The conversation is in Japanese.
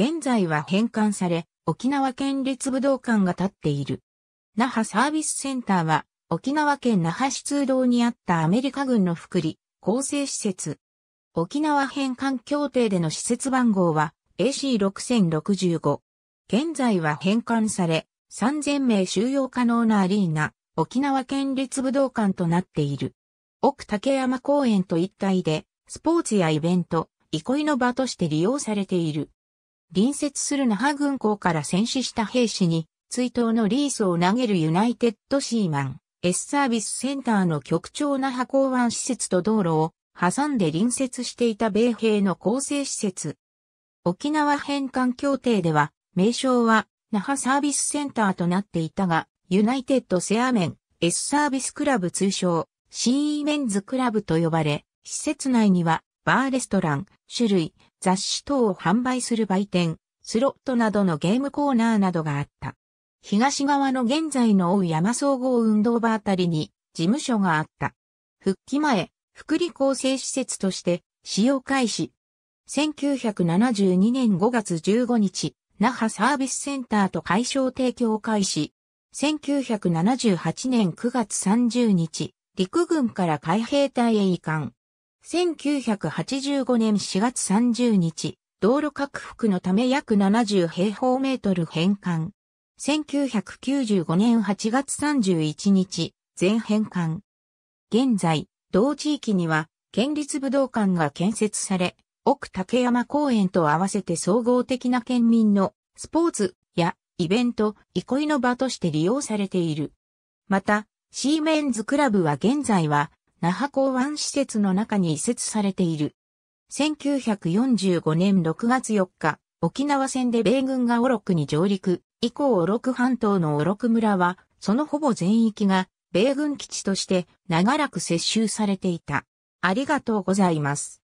現在は返還され、沖縄県立武道館が建っている。那覇サービスセンターは、沖縄県那覇市通道にあったアメリカ軍の福利、構成施設。沖縄返還協定での施設番号は AC6065。現在は返還され、3000名収容可能なアリーナ、沖縄県立武道館となっている。奥竹山公園と一体で、スポーツやイベント、憩いの場として利用されている。隣接する那覇軍港から戦死した兵士に、追悼のリースを投げるユナイテッドシーマン、S サービスセンターの局長那覇港湾施設と道路を挟んで隣接していた米兵の構成施設。沖縄返還協定では、名称は那覇サービスセンターとなっていたが、ユナイテッドセアメン、S サービスクラブ通称、シーメンズクラブと呼ばれ、施設内には、バーレストラン、種類、雑誌等を販売する売店、スロットなどのゲームコーナーなどがあった。東側の現在の大山総合運動場あたりに事務所があった。復帰前、福利厚生施設として使用開始。1972年5月15日、那覇サービスセンターと解消提供開始。1978年9月30日、陸軍から海兵隊へ移管。1985年4月30日、道路拡幅のため約70平方メートル返還。1995年8月31日、全返還。現在、同地域には、県立武道館が建設され、奥竹山公園と合わせて総合的な県民のスポーツやイベント、憩いの場として利用されている。また、シーメンズクラブは現在は那覇港湾施設の中に移設されている。1945年6月4日、沖縄戦で米軍がオロクに上陸、以降オロク半島のオロク村は、そのほぼ全域が米軍基地として長らく接収されていた。ありがとうございます。